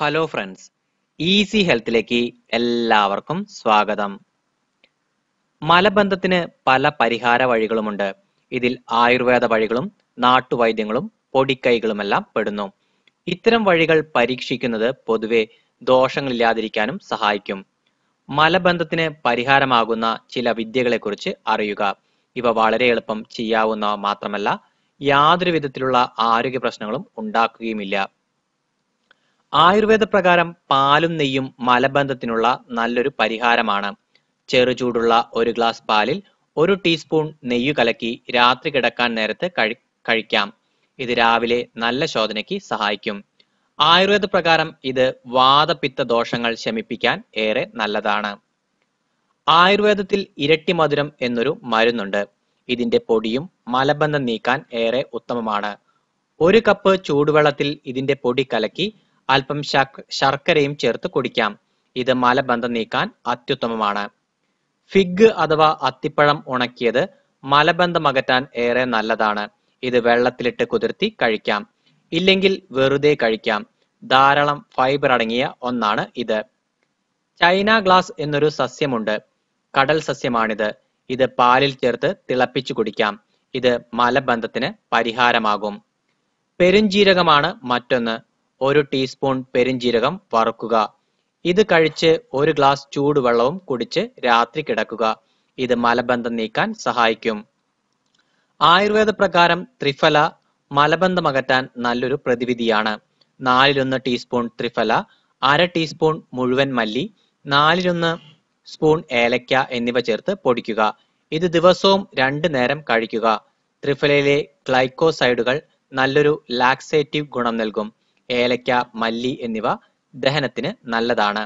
hello friends easy ഹെൽത്തിലേക്ക് എല്ലാവർക്കും സ്വാഗതം മലബന്ധത്തിന് പല പരിഹാര വഴികളുമുണ്ട് ഇതിൽ ആയുർവേദ വഴികളും നാട്ടുവൈദ്യങ്ങളും പൊടിക്കൈകളുമെല്ലാം പെടുന്നു ഇത്തരം വഴികൾ പരീക്ഷിക്കുന്നത് പൊതുവെ ദോഷങ്ങളില്ലാതിരിക്കാനും സഹായിക്കും മലബന്ധത്തിന് പരിഹാരമാകുന്ന ചില വിദ്യകളെക്കുറിച്ച് അറിയുക ഇവ വളരെ എളുപ്പം ചെയ്യാവുന്നവ മാത്രമല്ല യാതൊരു വിധത്തിലുള്ള ആരോഗ്യ പ്രശ്നങ്ങളും ഉണ്ടാക്കുകയുമില്ല ആയുർവേദ പ്രകാരം പാലും നെയ്യും മലബന്ധത്തിനുള്ള നല്ലൊരു പരിഹാരമാണ് ചെറുചൂടുള്ള ഒരു ഗ്ലാസ് പാലിൽ ഒരു ടീസ്പൂൺ നെയ്യ് കലക്കി രാത്രി കിടക്കാൻ നേരത്ത് കഴി കഴിക്കാം ഇത് രാവിലെ നല്ല ശോധനയ്ക്ക് സഹായിക്കും ആയുർവേദ പ്രകാരം ഇത് വാദപിത്ത ദോഷങ്ങൾ ശമിപ്പിക്കാൻ ഏറെ നല്ലതാണ് ആയുർവേദത്തിൽ ഇരട്ടി മധുരം എന്നൊരു മരുന്നുണ്ട് ഇതിന്റെ പൊടിയും മലബന്ധം നീക്കാൻ ഏറെ ഉത്തമമാണ് ഒരു കപ്പ് ചൂടുവെള്ളത്തിൽ ഇതിന്റെ പൊടി കലക്കി അല്പം ശർക്കരയും ചേർത്ത് കുടിക്കാം ഇത് മലബന്ധം നീക്കാൻ അത്യുത്തമമാണ് ഫിഗ് അഥവാ അത്തിപ്പഴം ഉണക്കിയത് മലബന്ധം അകറ്റാൻ ഏറെ നല്ലതാണ് ഇത് വെള്ളത്തിലിട്ട് കുതിർത്തി കഴിക്കാം ഇല്ലെങ്കിൽ വെറുതെ കഴിക്കാം ധാരാളം ഫൈബർ അടങ്ങിയ ഒന്നാണ് ഇത് ചൈന ഗ്ലാസ് എന്നൊരു സസ്യമുണ്ട് കടൽ സസ്യമാണിത് ഇത് പാലിൽ ചേർത്ത് തിളപ്പിച്ചു കുടിക്കാം ഇത് മലബന്ധത്തിന് പരിഹാരമാകും പെരുംജീരകമാണ് മറ്റൊന്ന് ഒരു ടീസ്പൂൺ പെരിഞ്ജീരകം വറുക്കുക ഇത് കഴിച്ച് ഒരു ഗ്ലാസ് ചൂടുവെള്ളവും കുടിച്ച് രാത്രി കിടക്കുക ഇത് മലബന്ധം നീക്കാൻ സഹായിക്കും ആയുർവേദ പ്രകാരം ത്രിഫല മലബന്ധം അകറ്റാൻ നല്ലൊരു പ്രതിവിധിയാണ് നാലിലൊന്ന് ടീസ്പൂൺ ത്രിഫല അര ടീസ്പൂൺ മുഴുവൻ മല്ലി നാലിലൊന്ന് സ്പൂൺ ഏലക്ക എന്നിവ ചേർത്ത് പൊടിക്കുക ഇത് ദിവസവും രണ്ട് നേരം കഴിക്കുക ത്രിഫലയിലെ ഗ്ലൈക്കോസൈഡുകൾ നല്ലൊരു ലാക്സേറ്റീവ് ഗുണം നൽകും ഏലക്ക മല്ലി എന്നിവ ദഹനത്തിന് നല്ലതാണ്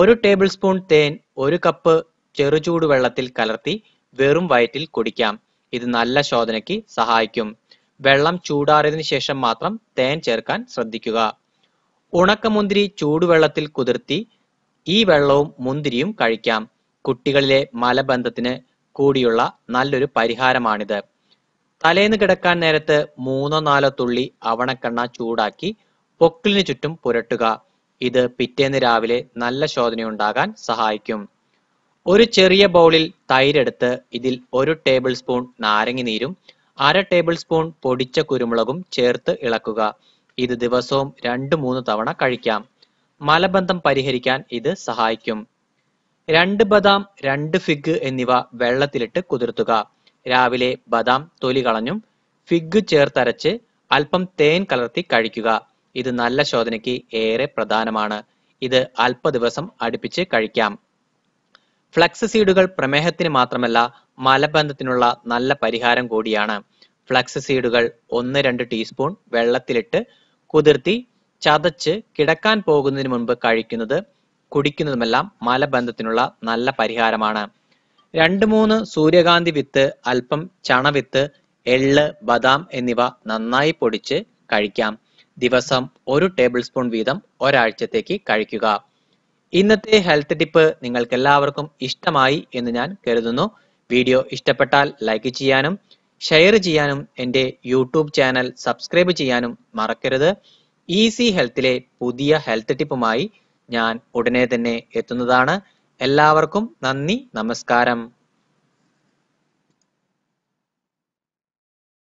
ഒരു ടേബിൾ സ്പൂൺ തേൻ ഒരു കപ്പ് ചെറുചൂട് വെള്ളത്തിൽ കലർത്തി വെറും വയറ്റിൽ കുടിക്കാം ഇത് നല്ല ശോധനയ്ക്ക് സഹായിക്കും വെള്ളം ചൂടാറിയതിനു ശേഷം മാത്രം തേൻ ചേർക്കാൻ ശ്രദ്ധിക്കുക ഉണക്കമുന്തിരി ചൂടുവെള്ളത്തിൽ കുതിർത്തി ഈ വെള്ളവും മുന്തിരിയും കഴിക്കാം കുട്ടികളിലെ മലബന്ധത്തിന് കൂടിയുള്ള നല്ലൊരു പരിഹാരമാണിത് തലേന്ന് കിടക്കാൻ നേരത്ത് മൂന്നോ നാലോ തുള്ളി അവണക്കെണ്ണ ചൂടാക്കി പൊക്കിളിന് ചുറ്റും പുരട്ടുക ഇത് പിറ്റേന്ന് രാവിലെ നല്ല ഉണ്ടാകാൻ സഹായിക്കും ഒരു ചെറിയ ബൗളിൽ തൈരെടുത്ത് ഇതിൽ ഒരു ടേബിൾ സ്പൂൺ നാരങ്ങനീരും അര ടേബിൾ സ്പൂൺ പൊടിച്ച കുരുമുളകും ചേർത്ത് ഇളക്കുക ഇത് ദിവസവും രണ്ട് മൂന്ന് തവണ കഴിക്കാം മലബന്ധം പരിഹരിക്കാൻ ഇത് സഹായിക്കും രണ്ട് ബദാം രണ്ട് ഫിഗ് എന്നിവ വെള്ളത്തിലിട്ട് കുതിർത്തുക രാവിലെ ബദാം തൊലി കളഞ്ഞും ഫിഗ് ചേർത്തരച്ച് അല്പം തേൻ കലർത്തി കഴിക്കുക ഇത് നല്ല ശോധനയ്ക്ക് ഏറെ പ്രധാനമാണ് ഇത് അല്പ ദിവസം അടുപ്പിച്ച് കഴിക്കാം ഫ്ലക്സ് സീഡുകൾ പ്രമേഹത്തിന് മാത്രമല്ല മലബന്ധത്തിനുള്ള നല്ല പരിഹാരം കൂടിയാണ് ഫ്ലക്സ് സീഡുകൾ ഒന്ന് രണ്ട് ടീസ്പൂൺ വെള്ളത്തിലിട്ട് കുതിർത്തി ചതച്ച് കിടക്കാൻ പോകുന്നതിന് മുൻപ് കഴിക്കുന്നത് കുടിക്കുന്നതുമെല്ലാം മലബന്ധത്തിനുള്ള നല്ല പരിഹാരമാണ് രണ്ട് മൂന്ന് സൂര്യകാന്തി വിത്ത് അല്പം ചണവിത്ത് എള്ള് ബദാം എന്നിവ നന്നായി പൊടിച്ച് കഴിക്കാം ദിവസം ഒരു ടേബിൾ സ്പൂൺ വീതം ഒരാഴ്ചത്തേക്ക് കഴിക്കുക ഇന്നത്തെ ഹെൽത്ത് ടിപ്പ് നിങ്ങൾക്ക് എല്ലാവർക്കും ഇഷ്ടമായി എന്ന് ഞാൻ കരുതുന്നു വീഡിയോ ഇഷ്ടപ്പെട്ടാൽ ലൈക്ക് ചെയ്യാനും ഷെയർ ചെയ്യാനും എൻ്റെ യൂട്യൂബ് ചാനൽ സബ്സ്ക്രൈബ് ചെയ്യാനും മറക്കരുത് ഈസി ഹെൽത്തിലെ പുതിയ ഹെൽത്ത് ടിപ്പുമായി ഞാൻ ഉടനെ തന്നെ എത്തുന്നതാണ് എല്ലാവർക്കും നന്ദി നമസ്കാരം